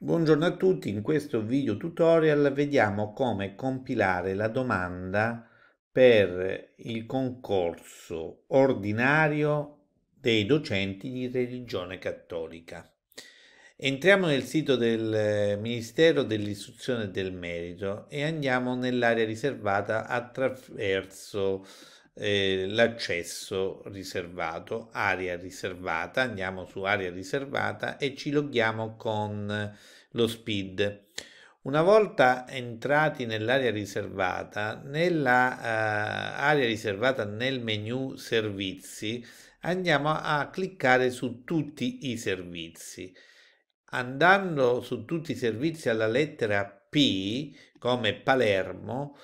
Buongiorno a tutti, in questo video tutorial vediamo come compilare la domanda per il concorso ordinario dei docenti di religione cattolica. Entriamo nel sito del Ministero dell'Istruzione e del Merito e andiamo nell'area riservata attraverso eh, l'accesso riservato, area riservata, andiamo su area riservata e ci loghiamo con lo speed. Una volta entrati nell'area riservata, nell'area eh, riservata nel menu servizi, andiamo a cliccare su tutti i servizi. Andando su tutti i servizi alla lettera P come Palermo,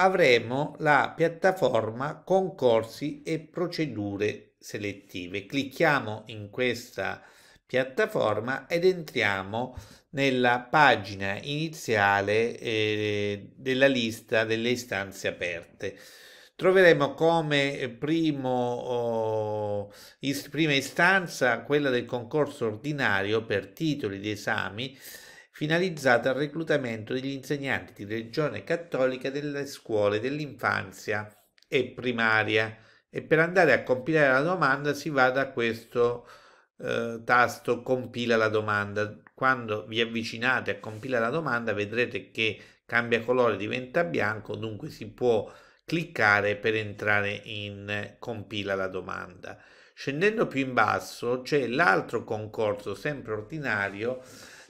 avremo la piattaforma concorsi e procedure selettive. Clicchiamo in questa piattaforma ed entriamo nella pagina iniziale eh, della lista delle istanze aperte. Troveremo come primo, oh, is, prima istanza quella del concorso ordinario per titoli di esami finalizzata al reclutamento degli insegnanti di religione cattolica delle scuole dell'infanzia e primaria e per andare a compilare la domanda si va da questo eh, tasto compila la domanda quando vi avvicinate a compilare la domanda vedrete che cambia colore diventa bianco dunque si può cliccare per entrare in compila la domanda scendendo più in basso c'è l'altro concorso sempre ordinario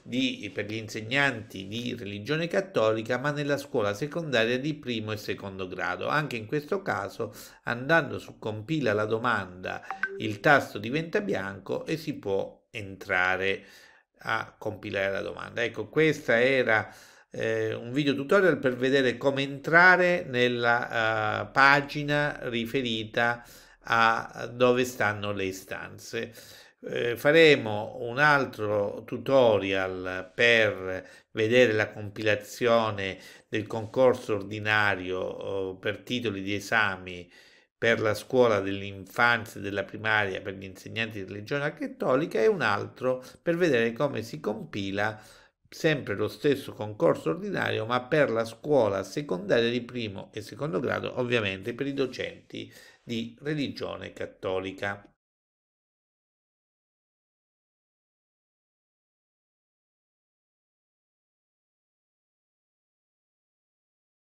di, per gli insegnanti di religione cattolica, ma nella scuola secondaria di primo e secondo grado. Anche in questo caso, andando su compila la domanda, il tasto diventa bianco e si può entrare a compilare la domanda. Ecco, questo era eh, un video tutorial per vedere come entrare nella uh, pagina riferita a dove stanno le istanze. Eh, faremo un altro tutorial per vedere la compilazione del concorso ordinario oh, per titoli di esami per la scuola dell'infanzia e della primaria per gli insegnanti di religione cattolica e un altro per vedere come si compila sempre lo stesso concorso ordinario ma per la scuola secondaria di primo e secondo grado ovviamente per i docenti di religione cattolica.